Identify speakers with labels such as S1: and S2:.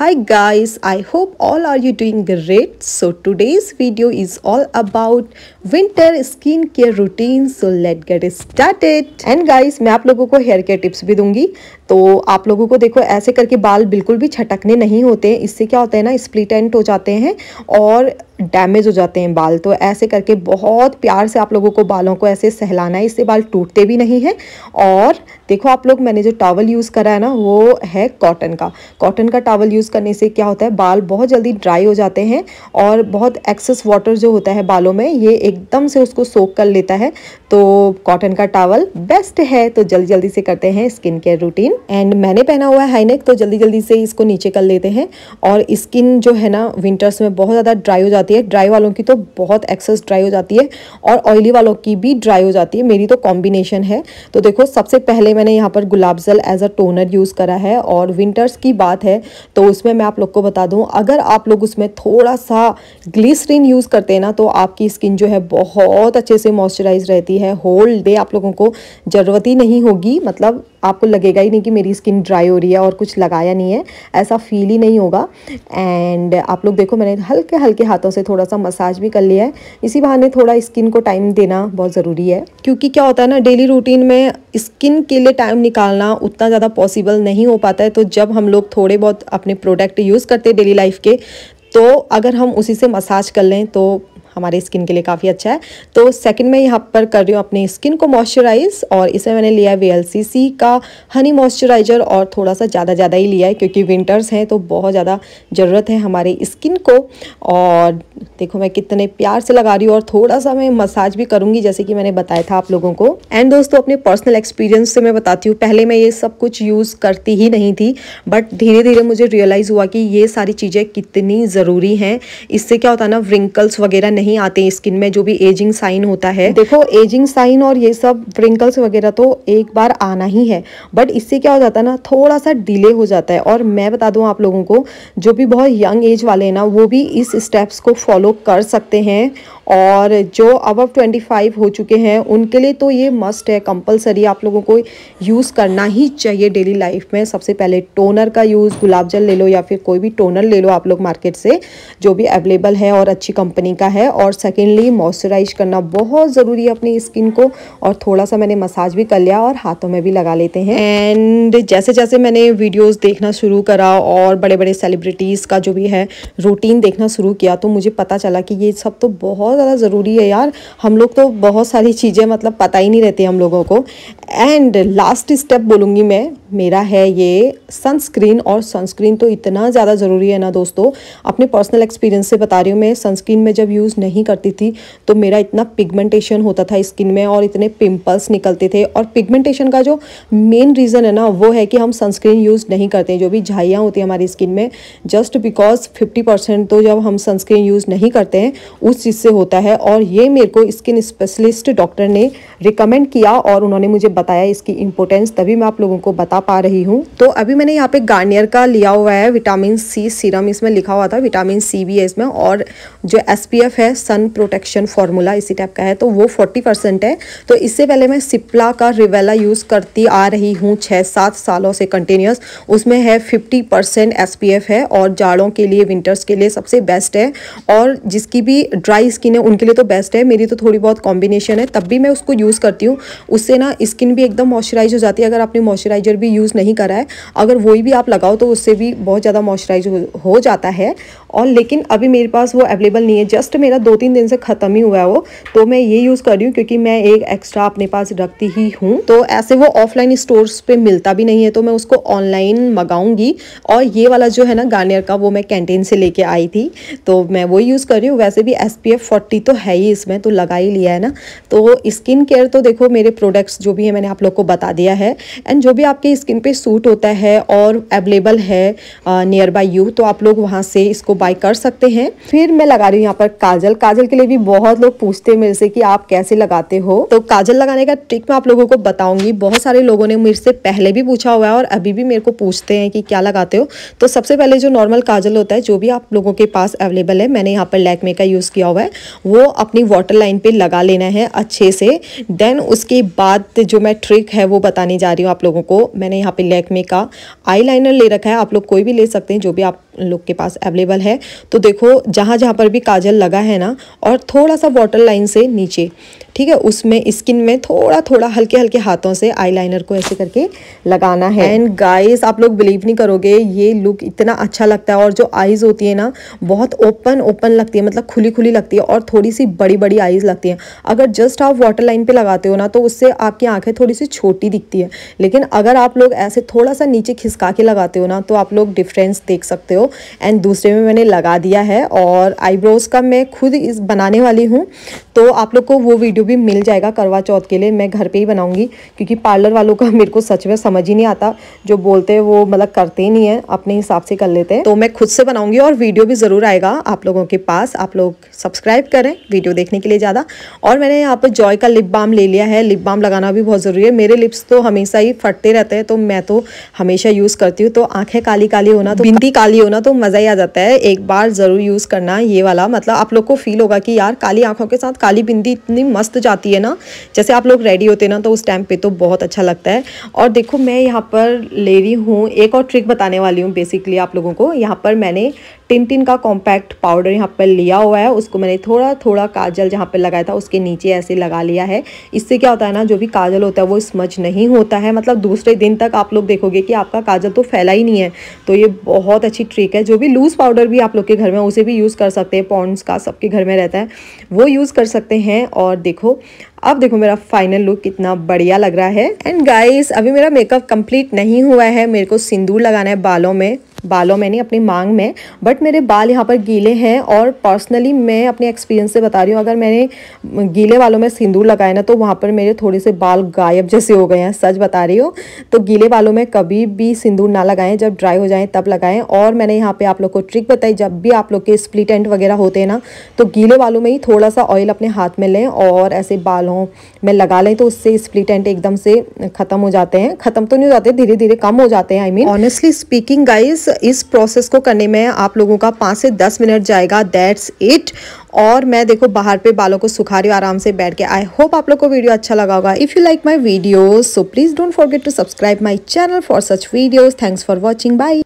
S1: hi guys i hope all are you doing great so today's video is all about winter skin care routine so let's get started and guys मैं आप लोगों को hair care tips भी दूंगी तो आप लोगों को देखो ऐसे करके बाल बिल्कुल भी छटकने नहीं होते इससे क्या होता है ना स्प्लिट एंड हो जाते हैं और डैमेज हो जाते हैं बाल तो ऐसे करके बहुत प्यार से आप लोगों को बालों को ऐसे सहलाना है इससे बाल टूटते भी नहीं हैं और देखो आप लोग मैंने जो टावल यूज़ करा है ना वो है कॉटन का कॉटन का टावल यूज़ करने से क्या होता है बाल बहुत जल्दी ड्राई हो जाते हैं और बहुत एक्सेस वाटर जो होता है बालों में ये एकदम से उसको सोख कर लेता है तो कॉटन का टावल बेस्ट है तो जल्दी जल्दी से करते हैं स्किन केयर रूटीन एंड मैंने पहना हुआ है हाईनेक तो जल्दी जल्दी से इसको नीचे कर लेते हैं और स्किन जो है ना विंटर्स में बहुत ज़्यादा ड्राई हो जाती जाती है ड्राई वालों की तो बहुत एक्सेस ड्राई हो जाती है और ऑयली वालों की भी ड्राई हो जाती है मेरी तो कॉम्बिनेशन है तो देखो सबसे पहले मैंने यहाँ पर गुलाब जल एज अ टोनर यूज़ करा है और विंटर्स की बात है तो उसमें मैं आप लोग को बता दूँ अगर आप लोग उसमें थोड़ा सा ग्लीसरीन यूज़ करते हैं ना तो आपकी स्किन जो है बहुत अच्छे से मॉइस्चराइज रहती है होल डे आप लोगों को ज़रूरत ही नहीं होगी मतलब आपको लगेगा ही नहीं कि मेरी स्किन ड्राई हो रही है और कुछ लगाया नहीं है ऐसा फील ही नहीं होगा एंड आप लोग देखो मैंने हल्के हल्के हाथों से थोड़ा सा मसाज भी कर लिया है इसी बहाने थोड़ा स्किन को टाइम देना बहुत ज़रूरी है क्योंकि क्या होता है ना डेली रूटीन में स्किन के लिए टाइम निकालना उतना ज़्यादा पॉसिबल नहीं हो पाता है तो जब हम लोग थोड़े बहुत अपने प्रोडक्ट यूज़ करते हैं डेली लाइफ के तो अगर हम उसी से मसाज कर लें तो हमारे स्किन के लिए काफ़ी अच्छा है तो सेकंड मैं यहाँ पर कर रही हूँ अपनी स्किन को मॉइस्चराइज और इसमें मैंने लिया है वी का हनी मॉइस्चराइजर और थोड़ा सा ज़्यादा ज़्यादा ही लिया है क्योंकि विंटर्स हैं तो बहुत ज़्यादा ज़रूरत है हमारी स्किन को और देखो मैं कितने प्यार से लगा रही हूँ और थोड़ा सा मैं मसाज भी करूँगी जैसे कि मैंने बताया था आप लोगों को एंड दोस्तों अपने पर्सनल एक्सपीरियंस से मैं बताती हूँ पहले मैं ये सब कुछ यूज़ करती ही नहीं थी बट धीरे धीरे मुझे रियलाइज़ हुआ कि ये सारी चीज़ें कितनी ज़रूरी हैं इससे क्या होता ना व्रिंकल्स वगैरह नहीं आते हैं स्किन में जो भी एजिंग साइन होता है देखो एजिंग साइन और ये सब प्रिंकल्स वगैरह तो एक बार आना ही है बट इससे क्या हो जाता है ना थोड़ा सा डिले हो जाता है और मैं बता दूँ आप लोगों को जो भी बहुत यंग एज वाले हैं ना वो भी इस स्टेप्स को फॉलो कर सकते हैं और जो अब अब 25 हो चुके हैं उनके लिए तो ये मस्ट है कंपलसरी आप लोगों को यूज़ करना ही चाहिए डेली लाइफ में सबसे पहले टोनर का यूज़ गुलाब जल ले लो या फिर कोई भी टोनर ले लो आप लोग मार्केट से जो भी अवेलेबल है और अच्छी कंपनी का है और सेकेंडली मॉइस्चराइज करना बहुत ज़रूरी है अपनी स्किन को और थोड़ा सा मैंने मसाज भी कर लिया और हाथों में भी लगा लेते हैं एंड जैसे जैसे मैंने वीडियोज़ देखना शुरू करा और बड़े बड़े सेलिब्रिटीज़ का जो भी है रूटीन देखना शुरू किया तो मुझे पता चला कि ये सब तो बहुत बहुत ज़्यादा ज़रूरी है यार हम लोग तो बहुत सारी चीज़ें मतलब पता ही नहीं रहती हम लोगों को एंड लास्ट स्टेप बोलूँगी मैं मेरा है ये सनस्क्रीन और सनस्क्रीन तो इतना ज़्यादा ज़रूरी है ना दोस्तों अपने पर्सनल एक्सपीरियंस से बता रही हूँ मैं सनस्क्रीन में जब यूज़ नहीं करती थी तो मेरा इतना पिगमेंटेशन होता था स्किन में और इतने पिंपल्स निकलते थे और पिगमेंटेशन का जो मेन रीज़न है ना वो है कि हम सनस्क्रीन यूज़ नहीं करते जो भी झाइयाँ होती हैं हमारी स्किन में जस्ट बिकॉज फिफ्टी तो जब हम सनस्क्रीन यूज़ नहीं करते हैं उस चीज़ से होता है और ये मेरे को स्किन स्पेशलिस्ट डॉक्टर ने रिकमेंड किया और उन्होंने मुझे बताया इसकी इम्पोर्टेंस तभी मैं आप लोगों को बता पा रही हूँ तो अभी मैंने यहाँ पे गार्नियर का लिया हुआ है विटामिन सी सीरम इसमें लिखा हुआ था विटामिन सी भी है इसमें और जो एस है सन प्रोटेक्शन फार्मूला इसी टाइप का है तो वो फोर्टी है तो इससे पहले मैं सिप्ला का रिवेला यूज़ करती आ रही हूँ छः सात सालों से कंटिन्यूस उसमें है फिफ्टी परसेंट है और जाड़ों के लिए विंटर्स के लिए सबसे बेस्ट है और जिसकी भी ड्राई स्किन स्किन है उनके लिए तो बेस्ट है मेरी तो थोड़ी बहुत कॉम्बिनेशन है तब भी मैं उसको यूज़ करती हूँ उससे ना स्किन भी एकदम मॉइस्चराइज हो जाती है अगर आपने मॉइस्चराइजर भी यूज़ नहीं करा है अगर वही भी आप लगाओ तो उससे भी बहुत ज़्यादा मॉइस्चराइज हो जाता है और लेकिन अभी मेरे पास वो अवेलेबल नहीं है जस्ट मेरा दो तीन दिन से ख़त्म ही हुआ है वो तो मैं ये यूज़ कर रही हूँ क्योंकि मैं एक एक्स्ट्रा अपने पास रखती ही हूँ तो ऐसे वो ऑफलाइन स्टोर्स पे मिलता भी नहीं है तो मैं उसको ऑनलाइन मंगाऊंगी और ये वाला जो है ना गार्नियर का वो मैं कैंटीन से लेके आई थी तो मैं वो यूज़ कर रही हूँ वैसे भी एस पी एफ फोर्टी तो है ही इसमें तो लगा ही लिया है ना तो स्किन केयर तो देखो मेरे प्रोडक्ट्स जो भी है मैंने आप लोग को बता दिया है एंड जो भी आपके स्किन पे सूट होता है और अवेलेबल है नियर बाई यू तो आप लोग वहाँ से इसको बाय कर सकते हैं फिर मैं लगा रही हूँ यहाँ पर काजल काजल के लिए भी बहुत लोग पूछते हैं मेरे से कि आप कैसे लगाते हो तो काजल लगाने का ट्रिक मैं आप लोगों को बताऊंगी बहुत सारे लोगों ने मेरे से पहले भी पूछा हुआ है और अभी भी मेरे को पूछते हैं कि क्या लगाते हो तो सबसे पहले जो नॉर्मल काजल होता है जो भी आप लोगों के पास अवेलेबल है मैंने यहाँ पर लैकमे का यूज़ किया हुआ है वो अपनी वाटर लाइन पे लगा लेना है अच्छे से देन उसके बाद जो मैं ट्रिक है वो बताने जा रही हूँ आप लोगों को मैंने यहाँ पे लैकमे का आई ले रखा है आप लोग कोई भी ले सकते हैं जो भी आप लोग के पास अवेलेबल है तो देखो जहाँ जहाँ पर भी काजल लगा है ना और थोड़ा सा वाटर लाइन से नीचे ठीक है उसमें स्किन में थोड़ा थोड़ा हल्के हल्के हाथों से आईलाइनर को ऐसे करके लगाना है एंड गाइस आप लोग बिलीव नहीं करोगे ये लुक इतना अच्छा लगता है और जो आइज़ होती है ना बहुत ओपन ओपन लगती है मतलब खुली खुली लगती है और थोड़ी सी बड़ी बड़ी आइज़ लगती हैं अगर जस्ट आप वाटर लाइन पर लगाते हो ना तो उससे आपकी आंखें थोड़ी सी छोटी दिखती है लेकिन अगर आप लोग ऐसे थोड़ा सा नीचे खिसका के लगाते हो ना तो आप लोग डिफरेंस देख सकते हो एंड दूसरे में मैंने लगा दिया है और आईब्रोज़ का मैं खुद इस बनाने वाली हूँ तो आप लोग को वो वीडियो भी मिल जाएगा करवा चौथ के लिए मैं घर पे ही बनाऊंगी क्योंकि पार्लर वालों का मेरे को सच में समझ ही नहीं आता जो बोलते हैं वो मतलब करते ही नहीं है अपने हिसाब से कर लेते हैं तो मैं खुद से बनाऊंगी और वीडियो भी ज़रूर आएगा आप लोगों के पास आप लोग सब्सक्राइब करें वीडियो देखने के लिए ज़्यादा और मैंने यहाँ पर जॉय का लिप बाम ले लिया है लिप बाम लगाना भी बहुत ज़रूरी है मेरे लिप्स तो हमेशा ही फटते रहते हैं तो मैं तो हमेशा यूज़ करती हूँ तो आँखें काली काली होना तो बिंदी काली होना तो मज़ा ही आ जाता है एक बार ज़रूर यूज़ करना ये वाला मतलब आप लोग को फील होगा कि यार काली आँखों के साथ काली बिंदी इतनी मस्त जाती है ना जैसे आप लोग रेडी होते ना तो उस टाइम पे तो बहुत अच्छा लगता है और देखो मैं यहाँ पर ले रही हूँ एक और ट्रिक बताने वाली हूँ बेसिकली आप लोगों को यहाँ पर मैंने टिन टिन का कॉम्पैक्ट पाउडर यहाँ पर लिया हुआ है उसको मैंने थोड़ा थोड़ा काजल जहाँ पर लगाया था उसके नीचे ऐसे लगा लिया है इससे क्या होता है ना जो भी काजल होता है वो स्मच नहीं होता है मतलब दूसरे दिन तक आप लोग देखोगे कि आपका काजल तो फैला ही नहीं है तो ये बहुत अच्छी ट्रिक है जो भी लूज़ पाउडर भी आप लोग के घर में उसे भी यूज़ कर सकते हैं पॉन्ड्स का सबके घर में रहता है वो यूज़ कर सकते हैं और देखो अब देखो मेरा फाइनल लुक कितना बढ़िया लग रहा है एंड गाइस अभी मेरा मेकअप कंप्लीट नहीं हुआ है मेरे को सिंदूर लगाना है बालों में बालों में नहीं अपनी मांग में बट मेरे बाल यहाँ पर गीले हैं और पर्सनली मैं अपने एक्सपीरियंस से बता रही हूँ अगर मैंने गीले वालों में सिंदूर लगाया ना तो वहाँ पर मेरे थोड़े से बाल गायब जैसे हो गए हैं सच बता रही हूँ तो गीले बालों में कभी भी सिंदूर ना लगाएं जब ड्राई हो जाएँ तब लगाएं और मैंने यहाँ पर आप लोग को ट्रिक बताई जब भी आप लोग के स्प्लिट एंड वगैरह होते हैं ना तो गीले बालों में ही थोड़ा सा ऑयल अपने हाथ में लें और ऐसे बालों में लगा लें तो उससे स्प्लिट एंड एकदम से ख़त्म हो जाते हैं ख़त्म तो नहीं हो जाते धीरे धीरे कम हो जाते हैं I mean honestly speaking guys इस प्रोसेस को करने में आप लोगों का पाँच से दस मिनट जाएगा दैट्स इट और मैं देखो बाहर पे बालों को सुखा रही हूँ आराम से बैठ के आई होप आप लोग को वीडियो अच्छा लगा होगा if you like my videos so please don't forget to subscribe my channel for such videos thanks for watching by